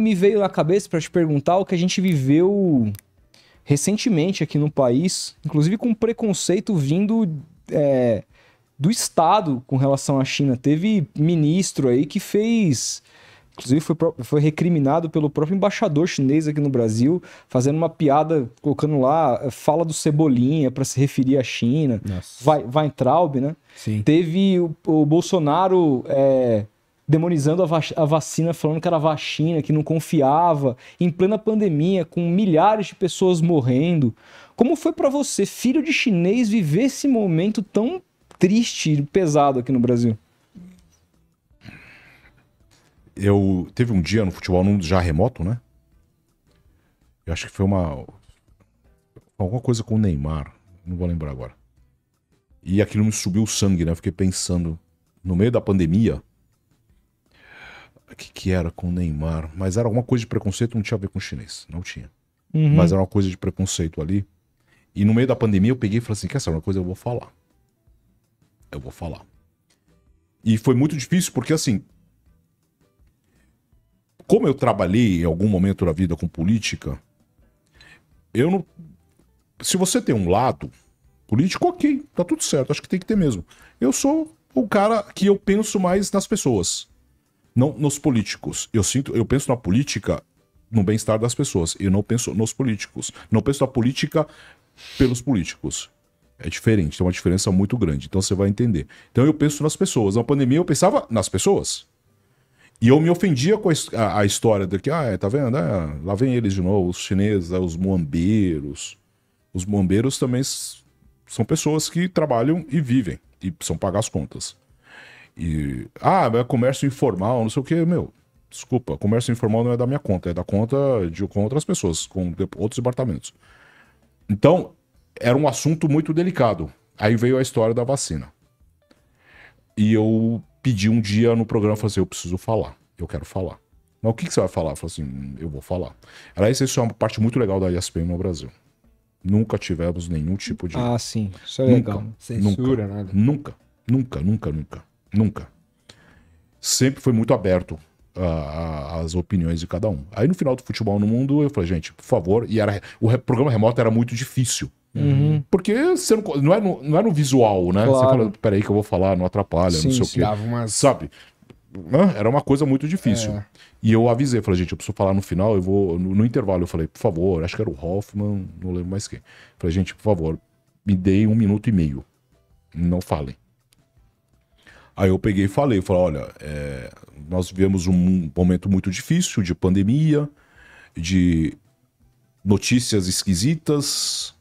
me veio à cabeça para te perguntar o que a gente viveu recentemente aqui no país, inclusive com preconceito vindo é, do Estado com relação à China. Teve ministro aí que fez. Inclusive, foi, foi recriminado pelo próprio embaixador chinês aqui no Brasil, fazendo uma piada, colocando lá, fala do Cebolinha para se referir à China. Nossa. Vai, Weintraub, né? Sim. Teve o, o Bolsonaro é, demonizando a, va a vacina, falando que era vacina, que não confiava, em plena pandemia, com milhares de pessoas morrendo. Como foi para você, filho de chinês, viver esse momento tão triste e pesado aqui no Brasil? Eu teve um dia no futebol, num já remoto, né? Eu acho que foi uma alguma coisa com o Neymar, não vou lembrar agora. E aquilo me subiu o sangue, né? fiquei pensando no meio da pandemia, que, que era com o Neymar, mas era alguma coisa de preconceito, não tinha a ver com o chinês, não tinha. Uhum. Mas era uma coisa de preconceito ali. E no meio da pandemia eu peguei e falei assim: quer saber uma coisa? Eu vou falar. Eu vou falar. E foi muito difícil porque, assim. Como eu trabalhei em algum momento da vida com política, eu não. Se você tem um lado político, ok, tá tudo certo, acho que tem que ter mesmo. Eu sou o cara que eu penso mais nas pessoas não nos políticos. Eu sinto, eu penso na política no bem-estar das pessoas. Eu não penso nos políticos. Não penso na política pelos políticos. É diferente, tem uma diferença muito grande. Então você vai entender. Então eu penso nas pessoas. Na pandemia eu pensava nas pessoas. E eu me ofendia com a, a história de que, ah, é, tá vendo? Ah, lá vem eles de novo, os chineses, os muambeiros. Os muambeiros também são pessoas que trabalham e vivem e são pagar as contas. E, ah, é comércio informal, não sei o que, meu. Desculpa, comércio informal não é da minha conta, é da conta de com outras pessoas, com outros departamentos. Então, era um assunto muito delicado. Aí veio a história da vacina. E eu pedi um dia no programa, falei assim, eu preciso falar, eu quero falar. Mas o que, que você vai falar? Eu falei assim, eu vou falar. era isso isso é uma parte muito legal da ESPN no Brasil. Nunca tivemos nenhum tipo de... Ah, sim, isso é nunca, legal. Censura, nunca, nada. Nunca, nunca, nunca, nunca. Nunca. Sempre foi muito aberto às ah, opiniões de cada um. Aí no final do futebol no mundo, eu falei, gente, por favor, e era, o re, programa remoto era muito difícil. Uhum. Porque você não, não, é no, não é no visual, né? Claro. Você fala, peraí que eu vou falar, não atrapalha, sim, não sei sim. o quê. Umas... Sabe? Era uma coisa muito difícil. É. E eu avisei, falei, gente, eu preciso falar no final, eu vou. No, no, intervalo, eu falei, por favor, acho que era o Hoffman, não lembro mais quem. Falei, gente, por favor, me dê um minuto e meio. Não falem. Aí eu peguei e falei, falei, olha, é, nós vivemos um momento muito difícil de pandemia, de notícias esquisitas,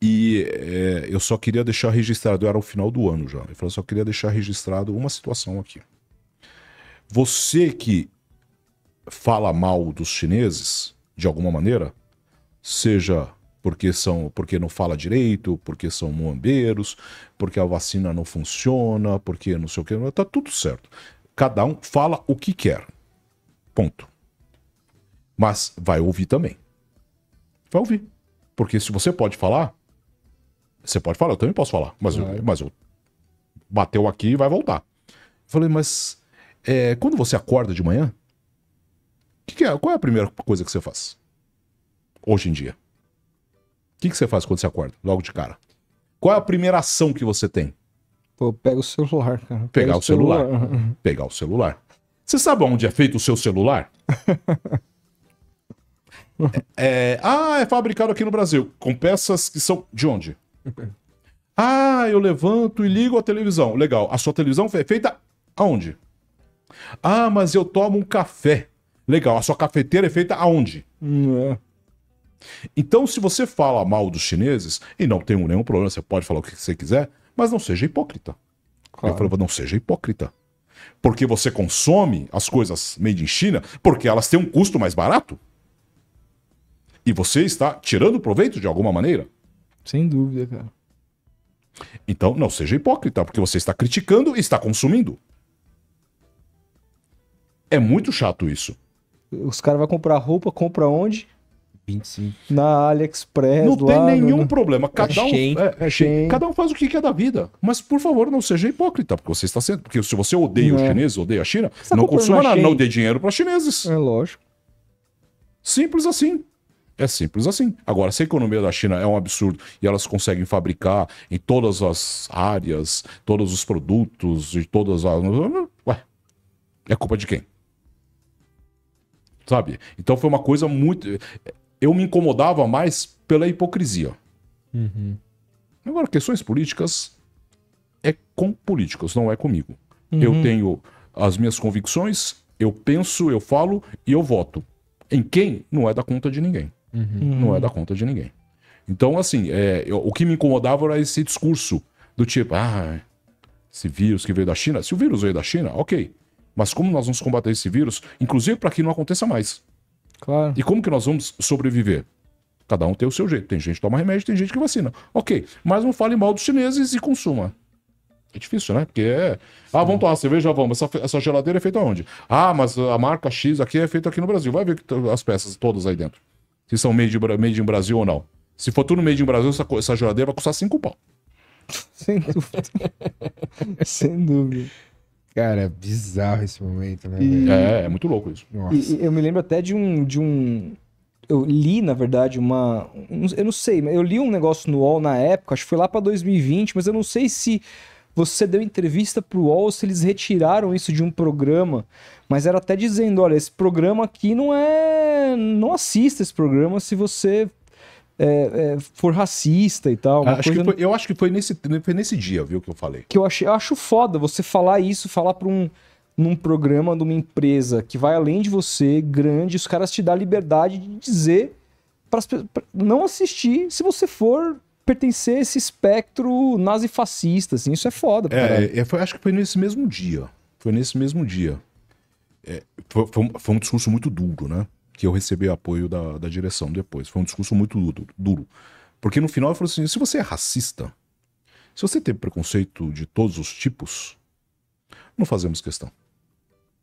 e é, eu só queria deixar registrado, era o final do ano já, eu só queria deixar registrado uma situação aqui. Você que fala mal dos chineses, de alguma maneira, seja porque são, porque não fala direito, porque são muambeiros, porque a vacina não funciona, porque não sei o que, tá tudo certo. Cada um fala o que quer. Ponto. Mas vai ouvir também. Vai ouvir. Porque se você pode falar, você pode falar, eu também posso falar, mas, eu, mas eu bateu aqui e vai voltar. falei, mas é, quando você acorda de manhã, que que é, qual é a primeira coisa que você faz? Hoje em dia. O que, que você faz quando você acorda, logo de cara? Qual é a primeira ação que você tem? Pô, pega o celular, cara. Pegar o celular. celular. Pegar o celular. Você sabe onde é feito o seu celular? é, é, ah, é fabricado aqui no Brasil, com peças que são de onde? Ah, eu levanto e ligo a televisão. Legal. A sua televisão é feita aonde? Ah, mas eu tomo um café. Legal. A sua cafeteira é feita aonde? Não hum, é. Então, se você fala mal dos chineses, e não tem nenhum problema, você pode falar o que você quiser, mas não seja hipócrita. Claro. Eu falei, não seja hipócrita. Porque você consome as coisas made in China porque elas têm um custo mais barato. E você está tirando proveito de alguma maneira. Sem dúvida, cara. Então, não seja hipócrita, porque você está criticando e está consumindo. É muito chato isso. Os caras vão comprar roupa, compra onde? 25. Na AliExpress. Não tem nenhum no... problema. É cada um, é, é, é cada um faz o que quer da vida. Mas, por favor, não seja hipócrita, porque você está sendo. Porque se você odeia os é. chineses, odeia a China, você tá não consuma nada, não dê dinheiro para chineses. É lógico. Simples assim. É simples assim. Agora, se a economia da China é um absurdo e elas conseguem fabricar em todas as áreas, todos os produtos, e todas as. Ué, é culpa de quem? Sabe? Então foi uma coisa muito eu me incomodava mais pela hipocrisia. Uhum. Agora, questões políticas é com políticos, não é comigo. Uhum. Eu tenho as minhas convicções, eu penso, eu falo e eu voto. Em quem? Não é da conta de ninguém. Uhum. Não é da conta de ninguém. Então, assim, é, eu, o que me incomodava era esse discurso do tipo, ah, esse vírus que veio da China. Se o vírus veio da China, ok. Mas como nós vamos combater esse vírus, inclusive para que não aconteça mais? Claro. E como que nós vamos sobreviver? Cada um tem o seu jeito. Tem gente que toma remédio, tem gente que vacina. Ok, mas não fale mal dos chineses e consuma. É difícil, né? Porque é. Ah, vamos tomar cerveja, vamos. Essa, essa geladeira é feita onde? Ah, mas a marca X aqui é feita aqui no Brasil. Vai ver as peças todas aí dentro. Se são made, made in Brasil ou não. Se for tudo made in Brasil, essa, essa geladeira vai custar cinco pau. Sem dúvida. Sem dúvida. Cara, é bizarro esse momento, né? E... É, é muito louco isso. E, e eu me lembro até de um, de um. Eu li, na verdade, uma. Eu não sei, mas eu li um negócio no UOL na época, acho que foi lá pra 2020, mas eu não sei se você deu entrevista pro UOL, se eles retiraram isso de um programa, mas era até dizendo, olha, esse programa aqui não é, não assista esse programa se você é, é, for racista e tal. Acho coisa... foi, eu acho que foi nesse, foi nesse dia, viu, que eu falei. Que eu, achei, eu acho foda você falar isso, falar para um num programa de uma empresa que vai além de você, grande, os caras te dão a liberdade de dizer para não assistir se você for pertencer a esse espectro nazifascista, assim, isso é foda. É, é foi, acho que foi nesse mesmo dia. Foi nesse mesmo dia. É, foi, foi, um, foi um discurso muito duro, né? que eu recebi apoio da, da direção depois. Foi um discurso muito duro, duro. Porque no final eu falei assim: se você é racista, se você tem preconceito de todos os tipos, não fazemos questão.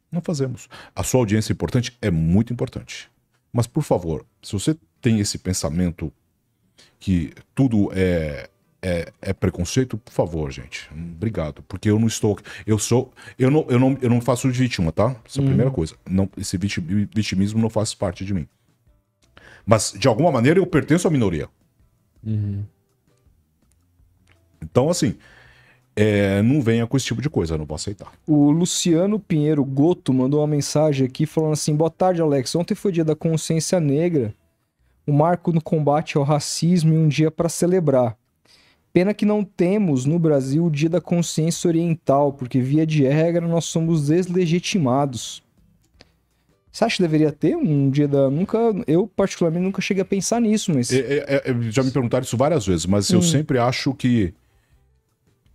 Não fazemos. A sua audiência é importante? É muito importante. Mas, por favor, se você tem esse pensamento que tudo é é, é, preconceito, por favor, gente. Obrigado. Porque eu não estou. Eu sou. Eu não, eu não, eu não faço de vítima, tá? Essa é a uhum. primeira coisa. Não, esse vitimismo não faz parte de mim. Mas, de alguma maneira, eu pertenço à minoria. Uhum. Então, assim. É, não venha com esse tipo de coisa, não vou aceitar. O Luciano Pinheiro Goto mandou uma mensagem aqui falando assim: boa tarde, Alex. Ontem foi dia da consciência negra, um marco no combate ao racismo e um dia para celebrar. Pena que não temos no Brasil o Dia da Consciência Oriental, porque via de regra nós somos deslegitimados. Você acha que deveria ter um dia da. Nunca. Eu, particularmente, nunca cheguei a pensar nisso, mas. É, é, é, é já me perguntaram isso várias vezes, mas hum. eu sempre acho que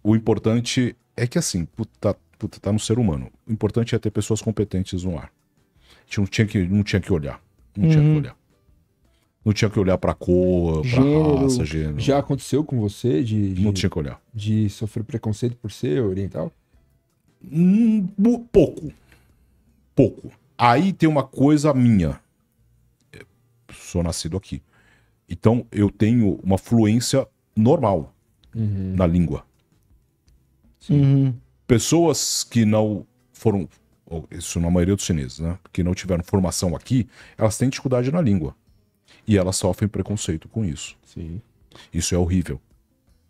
o importante é que assim, puta, puta, tá no ser humano. O importante é ter pessoas competentes no ar. A gente não tinha que, não tinha que olhar. Não tinha que uhum. olhar. Não tinha que olhar pra cor, pra gênero, raça, gênero. Já aconteceu com você de, de. Não tinha que olhar. De sofrer preconceito por ser oriental? Um pouco. Pouco. Aí tem uma coisa minha. Eu sou nascido aqui. Então eu tenho uma fluência normal uhum. na língua. Uhum. Pessoas que não foram. Isso na maioria dos chineses, né? Que não tiveram formação aqui, elas têm dificuldade na língua. E elas sofrem preconceito com isso. Sim. Isso é horrível.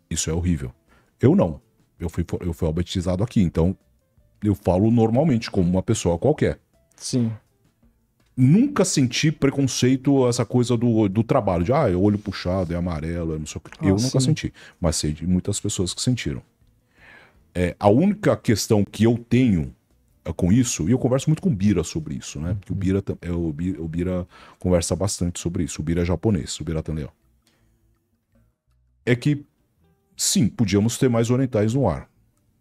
Isso é horrível. Eu não. Eu fui, eu fui alfabetizado aqui, então eu falo normalmente, como uma pessoa qualquer. Sim. Nunca senti preconceito, essa coisa do, do trabalho, de ah, é olho puxado, é amarelo, é não sei o que. Ah, eu sim. nunca senti, mas sei de muitas pessoas que sentiram. É, a única questão que eu tenho eh, com isso, e eu converso muito com o Bira sobre isso, né? Porque o uhum. Bira, é, o, Bira, o Bira conversa bastante sobre isso. O Bira é japonês, o Bira também É que, sim, podíamos ter mais orientais no ar.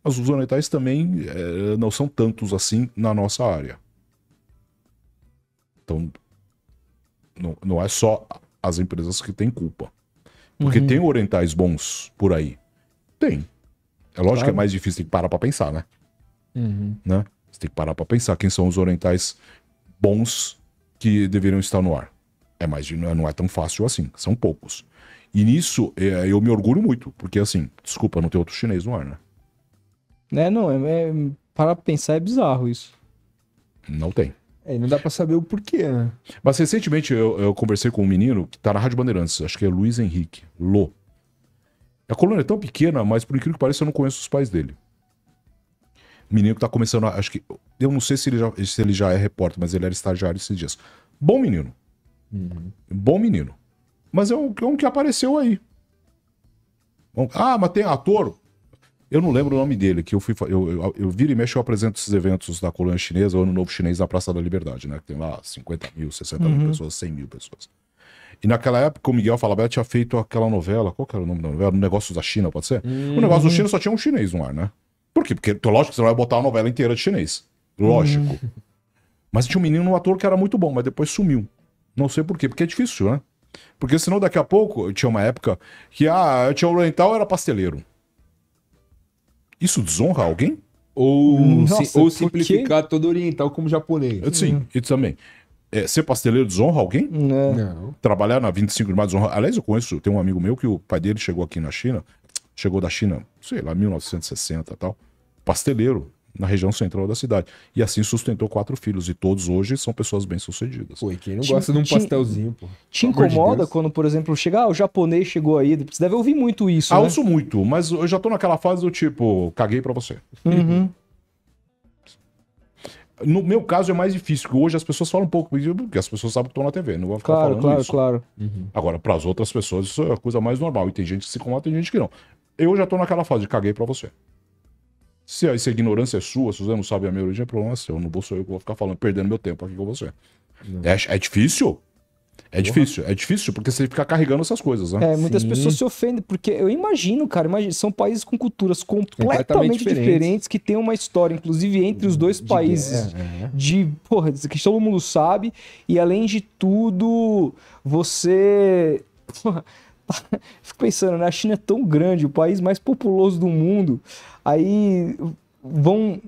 Mas os orientais também é, não são tantos assim na nossa área. Então, não, não é só as empresas que têm culpa. Porque uhum. tem orientais bons por aí. Tem. É lógico claro. que é mais difícil que parar pra pensar, né? Uhum. né? Você tem que parar para pensar quem são os orientais bons que deveriam estar no ar. É mais, não é tão fácil assim, são poucos. E nisso é, eu me orgulho muito, porque assim, desculpa, não tem outro chinês no ar, né? Né, não, é, é, para pensar é bizarro isso. Não tem. É, não dá para saber o porquê, né? Mas recentemente eu, eu, conversei com um menino que tá na Rádio Bandeirantes, acho que é Luiz Henrique Lô. A coluna é tão pequena, mas por incrível que pareça eu não conheço os pais dele menino que tá começando a, Acho que. Eu não sei se ele, já, se ele já é repórter, mas ele era estagiário esses dias. Bom menino. Uhum. Bom menino. Mas é um, é um que apareceu aí. Bom, ah, mas tem ator. Eu não lembro o nome dele, que eu fui. Eu, eu, eu viro e mexo, eu apresento esses eventos da colônia chinesa, o Ano Novo Chinês na Praça da Liberdade, né? Que tem lá 50 mil, 60 uhum. mil pessoas, 100 mil pessoas. E naquela época o Miguel Falabella tinha feito aquela novela, qual que era o nome da novela? O Negócio da China, pode ser? Uhum. O Negócio da China só tinha um chinês no ar, né? Por quê? Porque, então, lógico que você vai botar uma novela inteira de chinês. Lógico. Hum. Mas tinha um menino, um ator que era muito bom, mas depois sumiu. Não sei por quê, porque é difícil, né? Porque senão daqui a pouco, tinha uma época que, ah, tinha oriental era pasteleiro. Isso desonra alguém? Ou, Nossa, sim, ou simplificar todo oriental como japonês. Eh, sim, hum. isso também. É, ser pasteleiro desonra alguém? Não. Não. Trabalhar na 25 de maio desonra. Aliás, eu conheço, tem um amigo meu que o pai dele chegou aqui na China, Chegou da China, sei lá, 1960 tal. Pasteleiro, na região central da cidade. E assim sustentou quatro filhos, e todos hoje são pessoas bem-sucedidas. Pô, e quem não te, gosta de um te, pastelzinho, pô? Te incomoda de quando, por exemplo, chegar, ah, o japonês chegou aí, você deve ouvir muito isso, Ah, né? ouço muito, mas eu já tô naquela fase do tipo, caguei para você. Uhum. No meu caso é mais difícil, porque hoje as pessoas falam um pouco, porque as pessoas sabem que estão na TV, não vão ficar claro, falando claro, isso. Claro, claro, uhum. claro. Agora, para as outras pessoas, isso é a coisa mais normal. E tem gente que se incomoda, tem gente que não. Eu já tô naquela fase de caguei pra você. Se a, ignorância é sua, se você não sabe a minha origem, é problema seu. Não vou sou eu que vou ficar falando, perdendo meu tempo aqui com você. É, é difícil? É Porra. difícil, é difícil, porque você fica carregando essas coisas, né? É, muitas Sim. pessoas se ofendem, porque eu imagino, cara, são países com culturas completamente, completamente diferentes. diferentes. que têm uma história, inclusive, entre os dois de países. É, é. De, porra, que todo mundo sabe. E além de tudo, você. Fico pensando, né? A China é tão grande, o país mais populoso do mundo. Aí vão,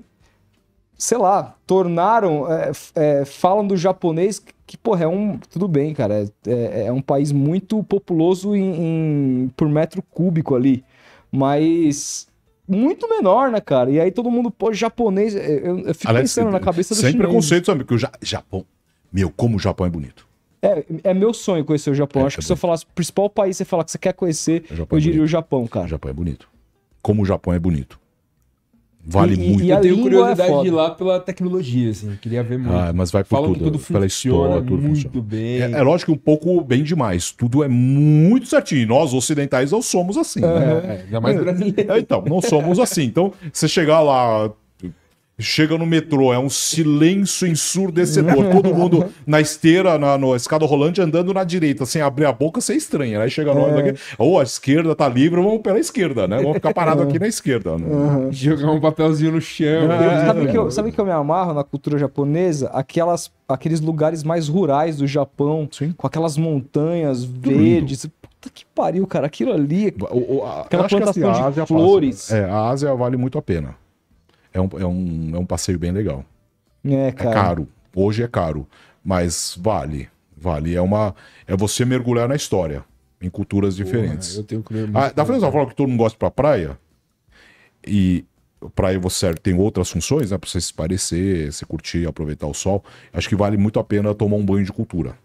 sei lá, tornaram. É, é, falam do japonês que, porra, é um. Tudo bem, cara. É, é, é um país muito populoso em, em, por metro cúbico ali. Mas muito menor, né, cara? E aí todo mundo, pô, japonês. É, eu, eu fico pensando na é, cabeça do Sem preconceito, sabe? Que o ja Japão. Meu, como o Japão é bonito. É, é meu sonho conhecer o Japão. É, Acho é que bonito. Tá se eu falasse o principal país você falar que você quer conhecer, eu é diria o Japão, cara. O Japão é bonito. Como o Japão é bonito. Vale e, muito. E, e eu tenho é curiosidade de ir lá pela tecnologia, assim. Queria ver muito. Ah, mas vai por Fala tudo, tudo pela história, tudo muito funciona. bem. É, é, lógico que um pouco bem demais. Tudo é muito certinho. Nós, ocidentais, não somos assim, né? Ainda mais então, não somos assim. Então, você chegar lá, Chega no metrô, é um silêncio ensurdecedor. Todo mundo na esteira, na, na escada rolante, andando na direita, sem abrir a boca, você é estranha. Aí né? chega é. ou oh, a esquerda tá livre, vamos pela esquerda, né? Vamos ficar parado é. aqui na esquerda. Né? Uhum. Jogar um papelzinho no chão. É. Sabe, que eu, sabe que eu me amarro na cultura japonesa? Aquelas aqueles lugares mais rurais do Japão, Sim. com aquelas montanhas Tudo verdes. Lindo. Puta que pariu, cara. Aquilo ali, é o, o, a, aquela assim, plantação assim, de é flores. Passa, né? é, a Ásia vale muito a pena é um, é um, é um passeio bem legal. É, é cara. é caro. Hoje é caro, mas vale. Vale. É uma. É você mergulhar na história, em culturas Porra, diferentes. Eu tenho que ler ah, da França fala que todo mundo gosta pra praia. E praia você tem outras funções, né? Pra você se parecer, se curtir, aproveitar o sol. Acho que vale muito a pena tomar um banho de cultura.